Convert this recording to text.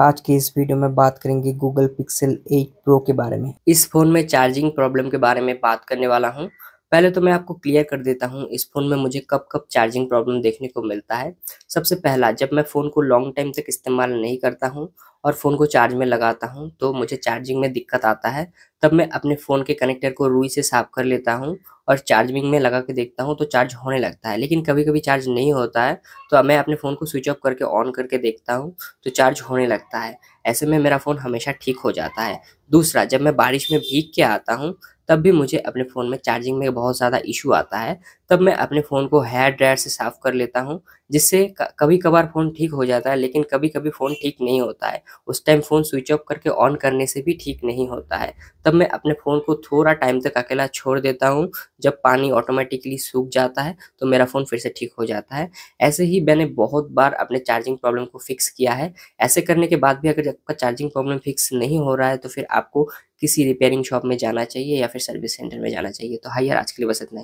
आज के इस वीडियो में बात करेंगे गूगल पिक्सल 8 प्रो के बारे में इस फोन में चार्जिंग प्रॉब्लम के बारे में बात करने वाला हूँ पहले तो मैं आपको क्लियर कर देता हूँ इस फोन में मुझे कब कब चार्जिंग प्रॉब्लम देखने को मिलता है सबसे पहला जब मैं फोन को लॉन्ग टाइम तक इस्तेमाल नहीं करता हूँ और फ़ोन को चार्ज में लगाता हूँ तो मुझे चार्जिंग में दिक्कत आता है तब मैं अपने फ़ोन के कनेक्टर को रुई से साफ कर लेता हूँ और चार्जिंग में लगा के देखता हूँ तो चार्ज होने लगता है लेकिन कभी कभी चार्ज नहीं होता है तो मैं अपने फ़ोन को स्विच ऑफ करके ऑन करके देखता हूँ तो चार्ज होने लगता है ऐसे में मेरा फ़ोन हमेशा ठीक हो जाता है दूसरा जब मैं बारिश में भीग के आता हूँ तब भी मुझे अपने फ़ोन में चार्जिंग में बहुत ज़्यादा इशू आता है तब मैं अपने फ़ोन को हेयर ड्रायर से साफ़ कर लेता हूँ जिससे कभी कभार फ़ोन ठीक हो जाता है लेकिन कभी कभी फ़ोन ठीक नहीं होता है उस टाइम फ़ोन स्विच ऑफ करके ऑन करने से भी ठीक नहीं होता है तब मैं अपने फ़ोन को थोड़ा टाइम तक अकेला छोड़ देता हूँ जब पानी ऑटोमेटिकली सूख जाता है तो मेरा फ़ोन फिर से ठीक हो जाता है ऐसे ही मैंने बहुत बार अपने चार्जिंग प्रॉब्लम को फिक्स किया है ऐसे करने के बाद भी अगर आपका चार्जिंग प्रॉब्लम फिक्स नहीं हो रहा है तो फिर आपको किसी रिपेयरिंग शॉप में जाना चाहिए या फिर सर्विस सेंटर में जाना चाहिए तो हाई यार आज के लिए बस इतना